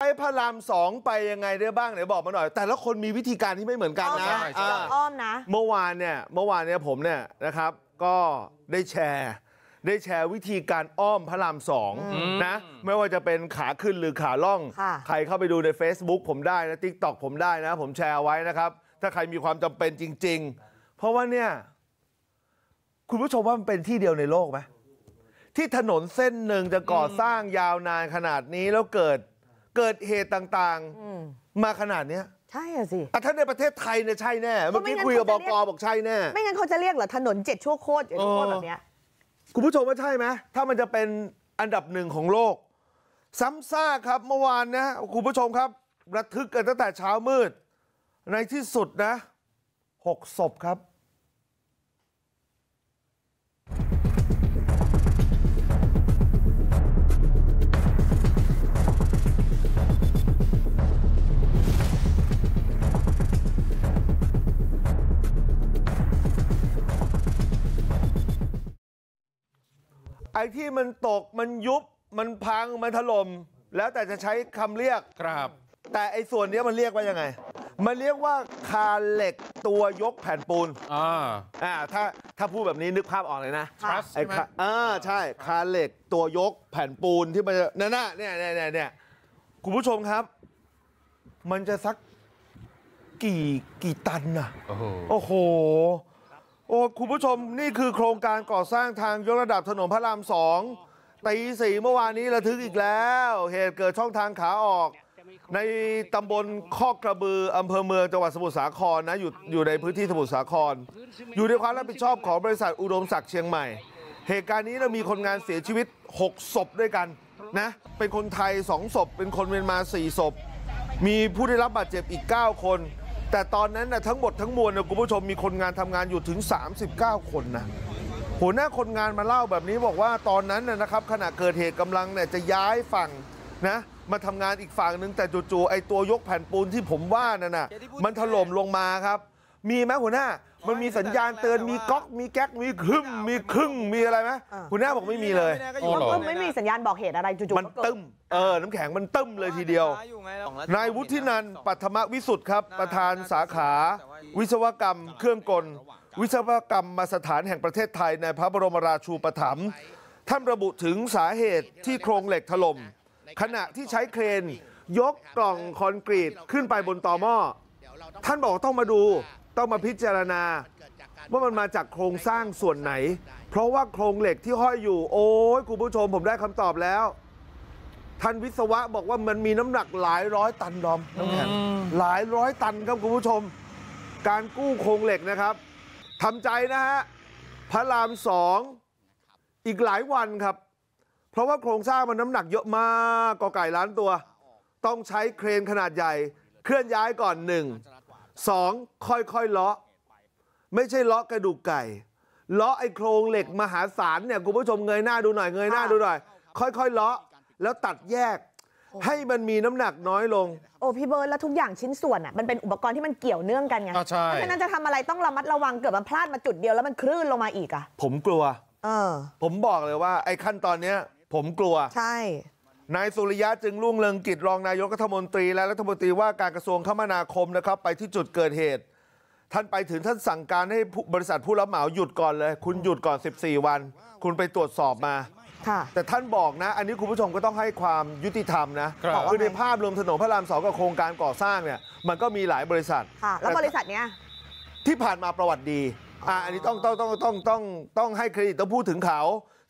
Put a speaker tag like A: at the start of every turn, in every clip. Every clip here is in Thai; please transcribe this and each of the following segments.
A: ใช้พระรามสองไปยังไงได้บ้างไหนบอกมาหน่อย แต่ละคนมีวิธีการที่ไม่เหมือนกันนะอ้อมนะ เมื่อวานเนี่ยเมื่อวานเนี่ย ผมเนี่ยนะครับ ก็ได้แชร์ ได้แชร์วิธีการอ้อมพระรามสองนะไม่ว่าจะเป็นขาขึ้นหรือขาล่อง ใครเข้าไปดูใน Facebook ผมได้นะทิกตอกผมได้นะ ผมแชร์ไว้นะครับ ถ้าใครมีความจำเป็นจริง ๆ เพราะว่าเนี่ย คุณผู้ชมว่ามันเป็นที่เดียวในโลกไหมที่ถนนเส้นหนึ่งจะก่อสร้างยาวนานขนาดนี้แล้วเกิดเกิดเหตุต่างๆมาขนาดนี้ใช่อะสิถ้าในประเทศไทยเนี่ยใช่แน่ เมื่อกี้คุยกับบกบอกใช่แน่ ไม่งั้นเขาจะเรียกเหรอถนนเจ็ดชั่วโคตรแบบนี้คุณผู้ชมว่าใช่ไหมถ้ามันจะเป็นอันดับหนึ่งของโลก ซ้ำซากครับเมื่อวานนะคุณผู้ชมครับระทึกกันตั้งแต่เช้ามืด ในที่สุดนะหกศพครับไอ้ที่มันตกมันยุบมันพังมันถล่มแล้วแต่จะใช้คำเรียก ครับ แต่ไอ้ส่วนนี้มันเรียกว่ายังไง มันเรียกว่าคาเหล็กตัวยกแผ่นปูนอ่าอ่าถ้าถ้าพูดแบบนี้นึกภาพออกเลยนะช่ไหมอ่าใช่ คาเหล็กตัวยกแผ่นปูนที่มันนั่นน่ะเนี่ยเนี่ยเนี่ยคุณผู้ชมครับ มันจะสักกี่กี่ตันน่ะโอ้โหโอ้ คุณผู้ชมนี่คือโครงการก่อสร้างทางยกระดับถนนพระรามสองตีสี่เมื่อวานนี้ระทึกอีกแล้ว เหตุเกิดช่องทางขาออก ในตำบลคอกกระบืออำเภอเมืองจังหวัดสมุทรสาครนะอยู่อยู่ในพื้นที่สมุทรสาคร อยู่ในความรับผิดชอบของบริษัทอุดมศักดิ์เชียงใหม่ เหตุการณ์นี้เรามีคนงานเสียชีวิต6ศพด้วยกันนะเป็นคนไทย2ศพเป็นคนเมียนมา4ศพ มีผู้ได้รับบาดเจ็บอีก 9 คนแต่ตอนนั้นนะทั้งหมดทั้งมวลนะคุณผู้ชมมีคนงานทำงานอยู่ถึง 39 คนนะหัวหน้าคนงานมาเล่าแบบนี้บอกว่าตอนนั้นนะครับ ขณะเกิดเหตุกำลังเนี่ยจะย้ายฝั่งนะ มาทำงานอีกฝั่งหนึ่งแต่จู่ๆไอ้ตัวยกแผ่นปูนที่ผมว่านั่นน่ะมันถล่มลงมาครับมีไหมหัวหน้ามันมีสัญญาณเตือน มีก๊อก มีแก๊ก มีครึ่มมีครึ่ง มีอะไรไหมหัวหน้าบอกไม่มีเลย ไม่มีสัญญาณบอกเหตุอะไรจู่ๆมันตึมเออ น้ำแข็ง มันตึมเลยทีเดียว นายวุฒินันปัทมวิสุทธ์ครับประธานสาขา วิศวกรรมเครื่องกล วิศวกรรมมาสถานแห่งประเทศไทย ในพระบรมราชูปถัมภ์ ท่านระบุถึงสาเหตุที่โครงเหล็กถล่มขณะที่ใช้เครน ยกกล่องคอนกรีตขึ้นไปบนตอหม้อ ท่านบอกต้องมาดูต้องมาพิจารณาว่ามันมาจากโครงสร้างส่วนไหน เพราะว่าโครงเหล็กที่ห้อยอยู่ โอ้ยคุณผู้ชมผมได้คำตอบแล้วท่านวิศวะบอกว่ามันมีน้ำหนักหลายร้อยตันดอมน้ำแข็งหลายร้อยตันครับคุณผู้ชม การกู้โครงเหล็กนะครับทำใจนะฮะพระรามสองอีกหลายวันครับ เพราะว่าโครงสร้างมันน้ำหนักเยอะมากกอไก่ล้านตัว ต้องใช้เครนขนาดใหญ่ เคลื่อนย้ายก่อนหนึ่งสองค่อยๆเลาะไม่ใช่เลาะกระดูกไก่เลาะไอ้โครงเหล็ก มหาศาลเนี่ยคุณผู้ชมเงยหน้าดูหน่อยเงยหน้าดูหน่อย ค่อยๆเลาะแล้วตัดแยก ให้มันมีน้ำหนัก
B: น้อยลง โอ้ พี่เบิร์ดแล้ว ทุกอย่างชิ้นส่วนอ่ะมันเป็นอุปกรณ์ที่มันเกี่ยวเนื่องกันไงเพราะฉะนั้นจะทำอะไรต้องระมัดระวังเกิดมันพลาดมาจุดเดียวแล้วมันคลื่นลงมาอีกอ่ะผมกลัวเออ
A: ผมบอกเลยว่าไอ้ขั้นตอนเนี้ยผมกลัว ใช่นายสุริยะจึงรุ่งเรืองกิจ รองนายกรัฐมนตรี และรัฐมนตรี ว่าการกระทรวงคมนาคมนะครับไปที่จุดเกิดเหตุ ท่านไปถึงท่านสั่งการให้บริษัทผู้รับเหมาหยุดก่อนเลย คุณหยุดก่อน 14 วัน คุณไปตรวจสอบมา แต่ท่านบอกนะ อันนี้คุณผู้ชมก็ต้องให้ความยุติธรรมนะคือในภาพรวมถนนพระรามสองกับโครงการก่อสร้างเนี่ยมันก็มีหลายบริษัทแล้วบริษัทเนี้ยที่ผ่านมาประวัติดีอ่าอันนี้ต้องต้องต้องต้องต้องต้องให้เครดิตต้องพูดถึงเขา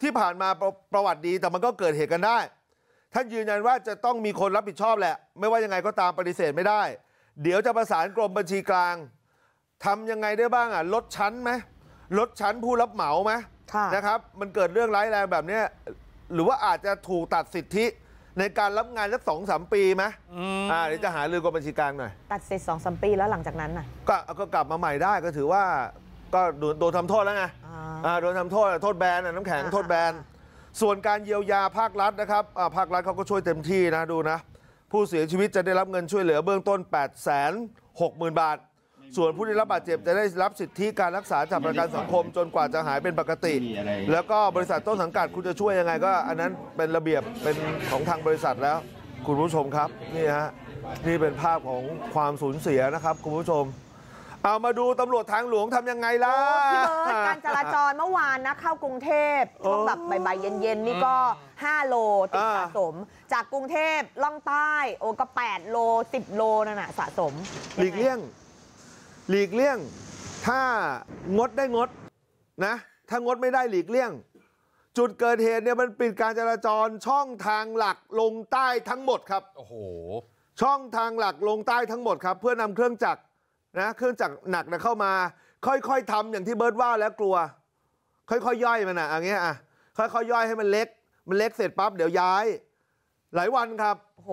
A: ที่ผ่านมาประวัติดี แต่มันก็เกิดเหตุกันได้ท่านยืนยันว่าจะต้องมีคนรับผิดชอบแหละ ไม่ว่ายังไงก็ตามปฏิเสธไม่ได้ เดี๋ยวจะประสานกรมบัญชีกลาง ทำยังไงได้บ้างอ่ะ ลดชั้นไหมลดชั้นผู้รับเหมาไหมนะครับมันเกิดเรื่องร้ายแรงแบบนี้ หรือว่าอาจจะถูกตัดสิทธิในการรับงานสักสองสามปีไหมอ่าเดี๋ยวจะหาเรื่องกรมบัญชีกลางหน่อยตัดสิทธิสองสามปีแล้วหลังจากนั้นน่ะก็ก็กลับมาใหม่ได้ก็ถือว่าก็โดนทำโทษแล้วไงอ่าโดนทำโทษโทษแบนน้ำแข็งโทษแบนส่วนการเยียวยาภาครัฐนะครับภาครัฐเขาก็ช่วยเต็มที่นะดูนะผู้เสียชีวิตจะได้รับเงินช่วยเหลือเบื้องต้น 8 6 0 0 0 0 บาท ส่วนผู้ได้รับบาดเจ็บจะได้รับสิทธิการรักษาจากประกันสังคม จนกว่าจะหายเป็นปกติ แล้วก็บริษัทต้นสังกัดคุณจะช่วยยังไง ก็อันนั้นเป็นระเบียบ เป็นของทางบริษัทแล้ว คุณผู้ชมครับ นี่ฮะนี่เป็นภาพของความสูญเสียนะครับคุณผู้ชมเอามาดูตำรวจทางหลวงทำยังไงล่ะี่เ
B: บร์ตการจราจรเมื่อวานนะเข้ากรุงเทพช่วงแบบใบ เย็นๆนี่ก็5โลติดสะสม จากกรุงเทพล่องใต้โอก็8โล10โลนั่นน่ะสะสม
A: หลีกเลี่ยง หลีกเลี่ยงถ้างดได้งดนะถ้างดไม่ได้หลีกเลี่ยง จุดเกิดเหตุเนี่ยมันปิดการจราจรช่องทางหลักลงใต้ทั้งหมดครับโอ้โห ช่องทางหลักลงใต้ทั้งหมดครับ เพื่อนำเครื่องจักรนะเครื่องจักรหนักเข้ามา ค่อยๆทำอย่างที่เบิร์ตว่าแล้วกลัว ค่อยๆ ย่อยมันอ่ะอย่างเงี้ยอ่ะค่อย ๆย่อยให้มันเล็ก มันเล็กเสร็จปั๊บ เดี๋ยวย้าย หลายวันครับโอ้โห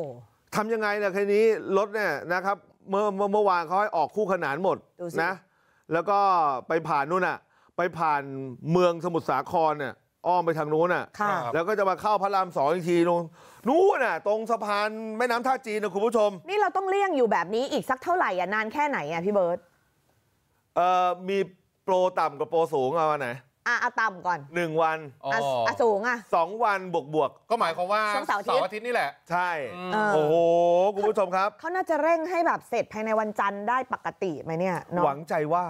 A: ทำยังไงเนี่ยค่นนี้ รถเนี่ยนะครับ เมื่อเมื่อวานเขาให้ออกคู่ขนานหมดนะ แล้วก็ไปผ่านนู่นอ่ะ ไปผ่านเมืองสมุทรสาครเนี่ยอ้อมไปทางนู้น่ะ แล้วก็จะมาเข้าพระรามสองอีกที นู้น นู้น่ะตรงสะพานแม่น้ำท่าจีนนะคุณผู้ชม
B: นี่เราต้องเลี่ยงอยู่แบบนี้อีกสักเท่าไหร่อะนานแค่ไหนอ่ะพี่เบิร์ต
A: มีโปรต่ำกับโปรสูงเอาวันไหน
B: อ่ะเอาต่ำก่อน
A: หนึ่งวันอ่ะสูงอ่ะสองวันบวกบวกก็หมายความว่าเสาร์อาทิตย์นี่แหละ ใช่ โอ้โห
B: คุณผู้ชมครับเขาน่าจะเร่งให้แบบเสร็จภายในวันจันทร์ได้ปกติไหมเนี่ยหวังใจว่า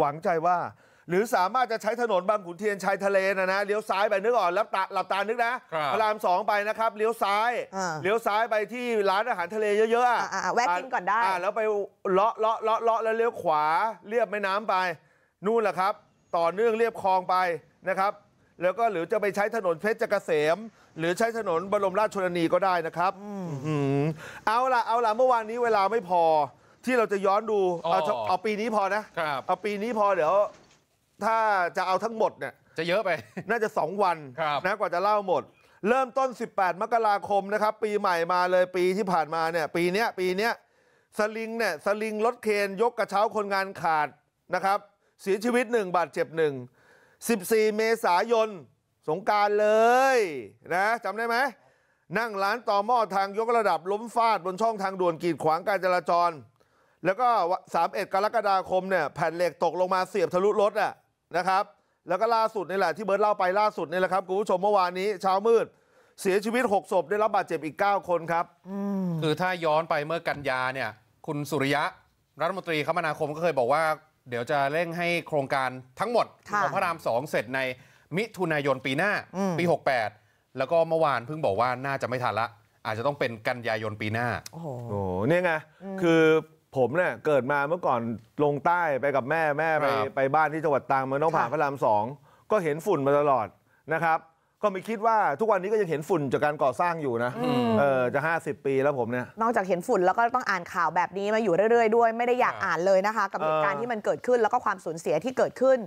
A: หวังใจว่าหรือสามารถจะใช้ถนนบางขุนเทียนชายทะเลนะนะเลี้ยวซ้ายไปนึกก่อนแล้วหลับตานึกนะพระรามสองไปนะครับเลี้ยวซ้ายเลี้ยวซ้ายไปที่ร้านอาหารทะเลเยอะๆแวะกินก่อนได้แล้วไปเลาะเลาะเลาะเลาะแล้วเลี้ยวขวาเรียบแม่น้ำไป นู่นแหละครับ ต่อเนื่องเรียบคลองไปนะครับ แล้วก็หรือจะไปใช้ถนนเพชรเกษมหรือใช้ถนนบรมราชชนนีก็ได้นะครับเอาละเอาละเมื่อวานนี้เวลาไม่พอที่เราจะย้อนดูเอาเอาปีนี้พอนะเอาปีนี้พอเดี๋ยวถ้าจะเอาทั้งหมดเนี่ยจะเยอะไปน่าจะ2วันนะกว่าจะเล่าหมด เริ่มต้น 18 มกราคมนะครับ ปีใหม่มาเลยปีที่ผ่านมาเนี่ยปีเนี้ยปีเนี้ยสลิงเนี่ยสลิงรถเคนยกกระเช้าคนงานขาดนะครับเสียชีวิตหนึ่งบาดเจ็บหนึ่ง14 เมษายน สงการเลยนะจำได้ไหม นั่งร้านต่อหม้อทางยกระดับล้มฟาดบนช่องทางด่วนกีดขวางการจราจร แล้วก็ 31 กรกฎาคมเนี่ยแผ่นเหล็กตกลงมาเสียบทะลุรถอ่ะนะครับ แล้วก็ล่าสุดนี่แหละ ที่เบิร์ตเล่าไปล่าสุดนี่แหละครับคุณผู้ชมเมื่อวานนี้เช้ามืด เสียชีวิต 6 ศพ ได้รับบาดเจ็บอีก 9 คนครับ คือถ้าย้อนไปเมื่อกันยาเนี่ย คุณสุริยะ รัฐมนตรีคมนาคมก็เคยบอกว่า เดี๋ยวจะเร่งให้โครงการทั้งหมด ของพระรามสองเสร็จในมิถุนายนปีหน้า ปี 68 แล้วก็เมื่อวานเพิ่งบอกว่าน่าจะไม่ทันละอาจจะต้องเป็นกันยายนปีหน้า โอ้โหเนี่ยไงคือผมเนี่ยเกิดมาเมื่อก่อนลงใต้ไปกับแม่แม่ ไปไปบ้านที่จังหวัดตังมันต้องผ่านพระรามสองก็เห็นฝุ่นมาตลอดนะครับ ก็ไม่คิดว่าทุกวันนี้ก็ยังเห็นฝุ่น จากการก่อสร้างอยู่นะเออจะ50 ปีแล้วผมเนี่ยนอก
B: จากเห็นฝุ่นแล้วก็ต้องอ่านข่าวแบบนี้มาอยู่เรื่อยๆด้วย ไม่ได้อยากอ่านเลยนะคะ กับเหตุการณ์ที่มันเกิดขึ้นแล้วก็ความสูญเสียที่เกิดขึ้น